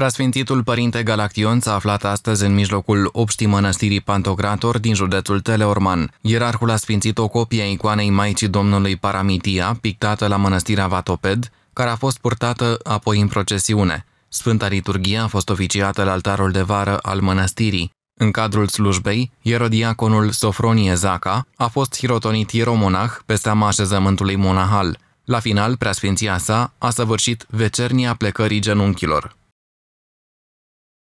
Preasfințitul Părinte Galaction s-a aflat astăzi în mijlocul obștii mănăstirii Pantocrator din județul Teleorman. Ierarhul a sfințit o copie a icoanei Maicii Domnului Paramitia, pictată la mănăstirea Vatoped, care a fost purtată apoi în procesiune. Sfânta liturghie a fost oficiată la altarul de vară al mănăstirii. În cadrul slujbei, ierodiaconul Sofronie Zaca a fost hirotonit ieromonah pe seama așezământului monahal. La final, preasfinția sa a săvârșit vecernia plecării genunchilor.